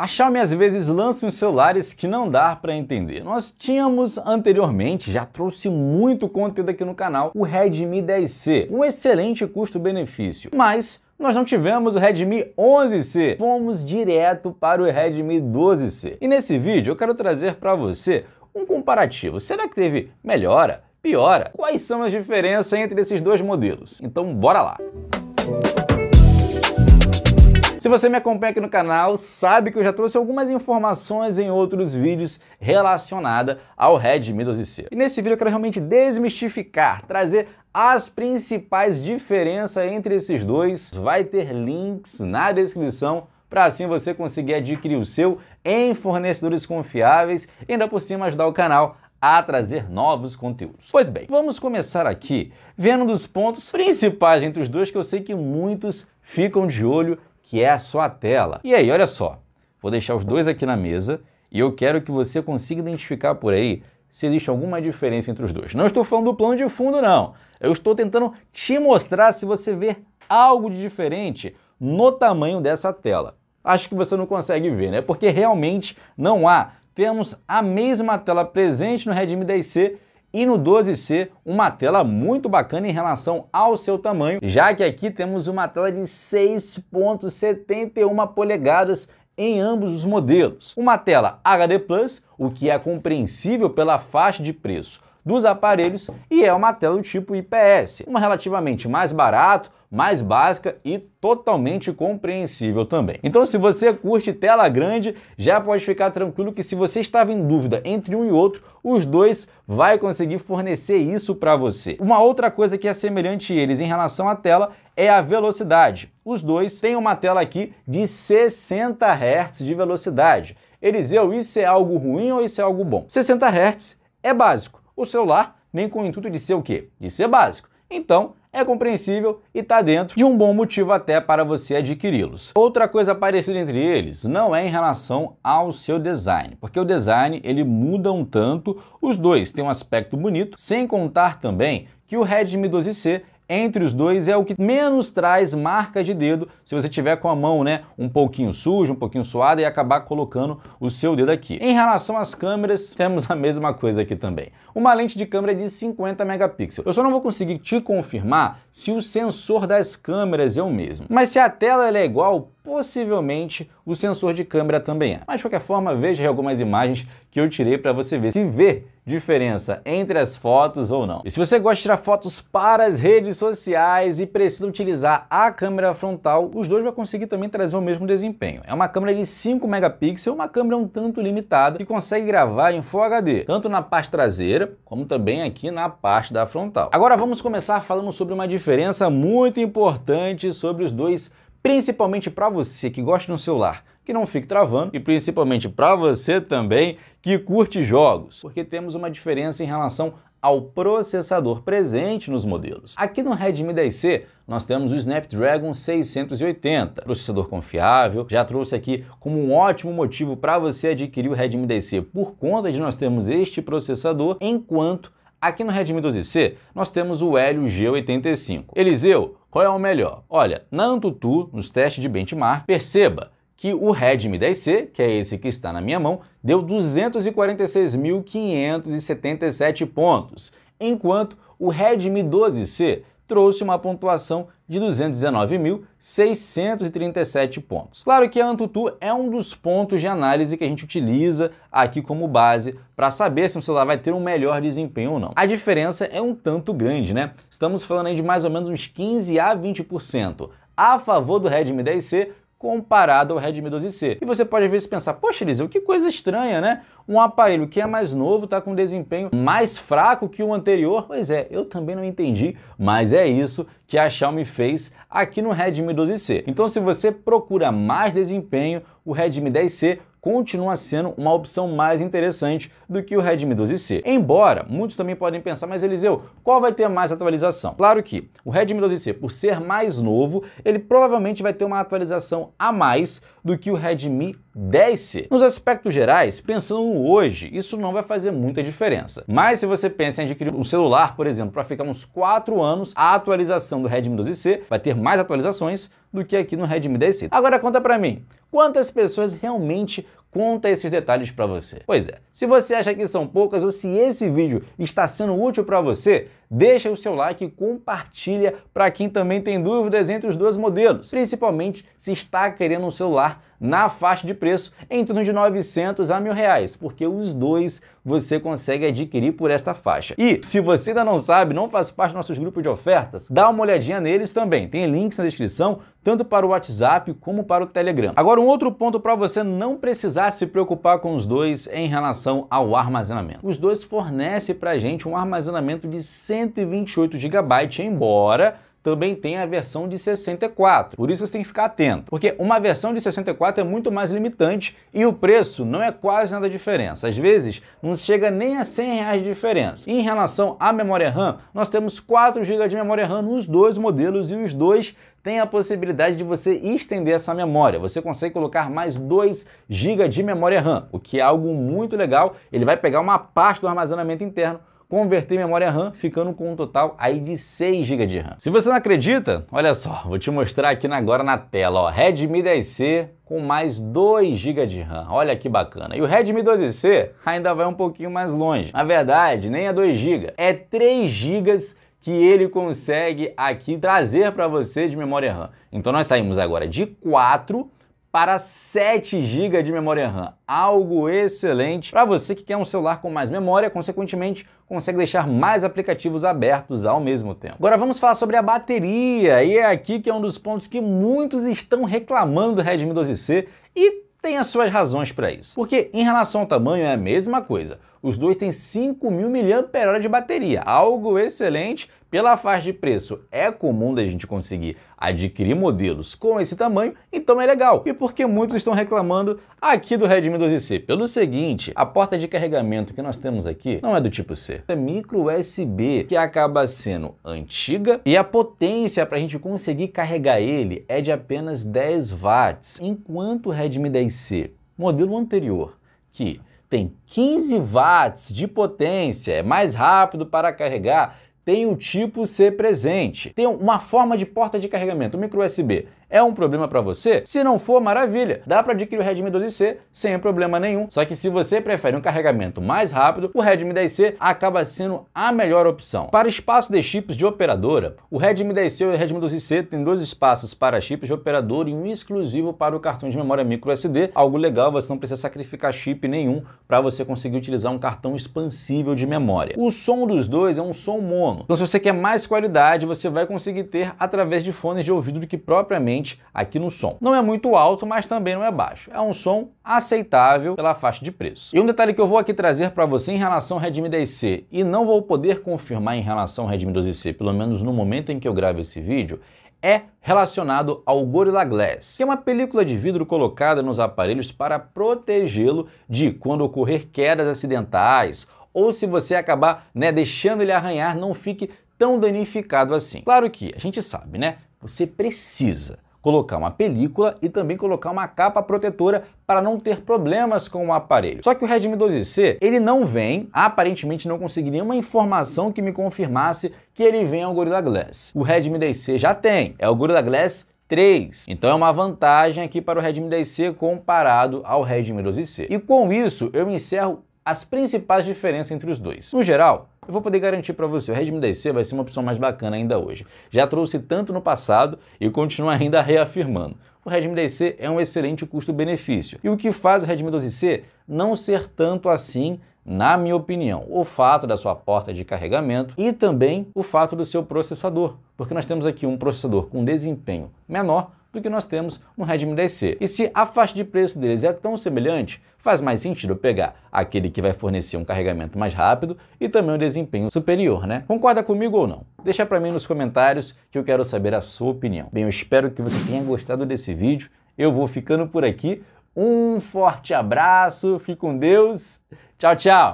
A Xiaomi às vezes lança uns celulares que não dá para entender. Nós tínhamos anteriormente, já trouxe muito conteúdo aqui no canal, o Redmi 10C, um excelente custo-benefício, mas nós não tivemos o Redmi 11C, fomos direto para o Redmi 12C. E nesse vídeo eu quero trazer para você um comparativo. Será que teve melhora, piora? Quais são as diferenças entre esses dois modelos? Então bora lá! Música você me acompanha aqui no canal sabe que eu já trouxe algumas informações em outros vídeos relacionada ao Redmi 12C. E nesse vídeo eu quero realmente desmistificar, trazer as principais diferenças entre esses dois. Vai ter links na descrição para assim você conseguir adquirir o seu em fornecedores confiáveis e ainda por cima ajudar o canal a trazer novos conteúdos. Pois bem, vamos começar aqui vendo um dos pontos principais entre os dois que eu sei que muitos ficam de olho que é a sua tela. E aí, olha só, vou deixar os dois aqui na mesa e eu quero que você consiga identificar por aí se existe alguma diferença entre os dois. Não estou falando do plano de fundo, não. Eu estou tentando te mostrar se você vê algo de diferente no tamanho dessa tela. Acho que você não consegue ver, né? Porque realmente não há. Temos a mesma tela presente no Redmi 10C e no 12C uma tela muito bacana em relação ao seu tamanho, já que aqui temos uma tela de 6.71 polegadas em ambos os modelos. Uma tela HD+, o que é compreensível pela faixa de preço, dos aparelhos e é uma tela do tipo IPS, uma relativamente mais barato, mais básica e totalmente compreensível também. Então se você curte tela grande, já pode ficar tranquilo que se você estava em dúvida entre um e outro, os dois vai conseguir fornecer isso para você. Uma outra coisa que é semelhante a eles em relação à tela é a velocidade. Os dois têm uma tela aqui de 60 Hz de velocidade. Eliseu, isso é algo ruim ou isso é algo bom? 60 Hz é básico o celular nem com o intuito de ser o quê? De ser básico. Então, é compreensível e está dentro de um bom motivo até para você adquiri-los. Outra coisa parecida entre eles não é em relação ao seu design, porque o design ele muda um tanto, os dois têm um aspecto bonito, sem contar também que o Redmi 12C entre os dois é o que menos traz marca de dedo se você tiver com a mão né, um pouquinho suja, um pouquinho suada e acabar colocando o seu dedo aqui. Em relação às câmeras, temos a mesma coisa aqui também. Uma lente de câmera de 50 megapixels. Eu só não vou conseguir te confirmar se o sensor das câmeras é o mesmo. Mas se a tela é igual, possivelmente o sensor de câmera também é. Mas de qualquer forma, veja algumas imagens que eu tirei para você ver se vê diferença entre as fotos ou não. E se você gosta de tirar fotos para as redes sociais e precisa utilizar a câmera frontal, os dois vão conseguir também trazer o mesmo desempenho. É uma câmera de 5 megapixels, uma câmera um tanto limitada, que consegue gravar em Full HD, tanto na parte traseira, como também aqui na parte da frontal. Agora vamos começar falando sobre uma diferença muito importante sobre os dois principalmente para você que gosta no celular, que não fique travando, e principalmente para você também que curte jogos, porque temos uma diferença em relação ao processador presente nos modelos. Aqui no Redmi 10C, nós temos o Snapdragon 680, processador confiável, já trouxe aqui como um ótimo motivo para você adquirir o Redmi 10C por conta de nós termos este processador, enquanto aqui no Redmi 12C nós temos o Helio G85. Eliseu, qual é o melhor? Olha, na Antutu, nos testes de benchmark, perceba que o Redmi 10C, que é esse que está na minha mão, deu 246.577 pontos, enquanto o Redmi 12C trouxe uma pontuação de 219.637 pontos. Claro que a AnTuTu é um dos pontos de análise que a gente utiliza aqui como base para saber se um celular vai ter um melhor desempenho ou não. A diferença é um tanto grande, né? Estamos falando aí de mais ou menos uns 15 a 20% a favor do Redmi 10C comparado ao Redmi 12C. E você pode às vezes pensar, poxa Eliseu, que coisa estranha, né? Um aparelho que é mais novo está com um desempenho mais fraco que o anterior. Pois é, eu também não entendi, mas é isso que a Xiaomi fez aqui no Redmi 12C. Então se você procura mais desempenho, o Redmi 10C continua sendo uma opção mais interessante do que o Redmi 12C. Embora, muitos também podem pensar, mas Eliseu, qual vai ter mais atualização? Claro que o Redmi 12C, por ser mais novo, ele provavelmente vai ter uma atualização a mais do que o Redmi 10C. Nos aspectos gerais, pensando hoje, isso não vai fazer muita diferença. Mas se você pensa em adquirir um celular, por exemplo, para ficar uns 4 anos, a atualização do Redmi 12C vai ter mais atualizações do que aqui no Redmi 10C. Agora conta para mim, quantas pessoas realmente conta esses detalhes para você. Pois é, se você acha que são poucas ou se esse vídeo está sendo útil para você, deixa o seu like e compartilha para quem também tem dúvidas entre os dois modelos, principalmente se está querendo um celular na faixa de preço em torno de 900 a mil reais, porque os dois você consegue adquirir por esta faixa. E se você ainda não sabe, não faz parte dos nossos grupos de ofertas, dá uma olhadinha neles também. Tem links na descrição, tanto para o WhatsApp como para o Telegram. Agora, um outro ponto para você não precisar se preocupar com os dois em relação ao armazenamento. Os dois fornecem para a gente um armazenamento de 128 GB, embora também tem a versão de 64. Por isso você tem que ficar atento, porque uma versão de 64 é muito mais limitante e o preço não é quase nada de diferença. Às vezes não chega nem a 100 reais de diferença. Em relação à memória RAM, nós temos 4 GB de memória RAM nos dois modelos e os dois tem a possibilidade de você estender essa memória. Você consegue colocar mais 2 GB de memória RAM, o que é algo muito legal. Ele vai pegar uma parte do armazenamento interno converter memória RAM, ficando com um total aí de 6 GB de RAM. Se você não acredita, olha só, vou te mostrar aqui agora na tela, ó, Redmi 10C com mais 2 GB de RAM. Olha que bacana. E o Redmi 12C ainda vai um pouquinho mais longe. Na verdade, nem é 2 GB, é 3 GB que ele consegue aqui trazer para você de memória RAM. Então nós saímos agora de 4 para 7 GB de memória RAM. Algo excelente para você que quer um celular com mais memória, consequentemente consegue deixar mais aplicativos abertos ao mesmo tempo. Agora vamos falar sobre a bateria, e é aqui que é um dos pontos que muitos estão reclamando do Redmi 12C e tem as suas razões para isso. Porque em relação ao tamanho é a mesma coisa. Os dois têm 5.000 mAh de bateria, algo excelente pela faixa de preço. É comum da gente conseguir adquirir modelos com esse tamanho, então é legal. E por que muitos estão reclamando aqui do Redmi 12C? Pelo seguinte, a porta de carregamento que nós temos aqui não é do tipo C, é micro USB, que acaba sendo antiga e a potência para a gente conseguir carregar ele é de apenas 10 watts, enquanto o Redmi 10C, modelo anterior, que tem 15 watts de potência, é mais rápido para carregar, tem o tipo C presente, tem uma forma de porta de carregamento, micro USB é um problema para você? Se não for, maravilha. Dá para adquirir o Redmi 12C sem problema nenhum. Só que se você prefere um carregamento mais rápido, o Redmi 10C acaba sendo a melhor opção. Para espaço de chips de operadora, o Redmi 10C e o Redmi 12C têm dois espaços para chips de operadora e um exclusivo para o cartão de memória micro SD. Algo legal, você não precisa sacrificar chip nenhum para você conseguir utilizar um cartão expansível de memória. O som dos dois é um som mono. Então se você quer mais qualidade, você vai conseguir ter através de fones de ouvido do que propriamente aqui no som. Não é muito alto, mas também não é baixo. É um som aceitável pela faixa de preço. E um detalhe que eu vou aqui trazer para você em relação ao Redmi 10C, e não vou poder confirmar em relação ao Redmi 12C, pelo menos no momento em que eu gravo esse vídeo, é relacionado ao Gorilla Glass, que é uma película de vidro colocada nos aparelhos para protegê-lo de quando ocorrer quedas acidentais ou se você acabar né, deixando ele arranhar, não fique tão danificado assim. Claro que a gente sabe, né? Você precisa colocar uma película e também colocar uma capa protetora para não ter problemas com o aparelho. Só que o Redmi 12C, ele não vem, aparentemente não consegui nenhuma informação que me confirmasse que ele vem ao Gorilla Glass. O Redmi 10C já tem, é o Gorilla Glass 3. Então é uma vantagem aqui para o Redmi 10C comparado ao Redmi 12C. E com isso eu encerro as principais diferenças entre os dois. No geral, eu vou poder garantir para você, o Redmi 10 c vai ser uma opção mais bacana ainda hoje. Já trouxe tanto no passado e continua ainda reafirmando. O Redmi 10C é um excelente custo-benefício. E o que faz o Redmi 12C não ser tanto assim na minha opinião, o fato da sua porta de carregamento e também o fato do seu processador, porque nós temos aqui um processador com desempenho menor do que nós temos no Redmi 10C. E se a faixa de preço deles é tão semelhante, faz mais sentido pegar aquele que vai fornecer um carregamento mais rápido e também um desempenho superior, né? Concorda comigo ou não? Deixa para mim nos comentários que eu quero saber a sua opinião. Bem, eu espero que você tenha gostado desse vídeo. Eu vou ficando por aqui. Um forte abraço, fique com Deus. Tchau, tchau.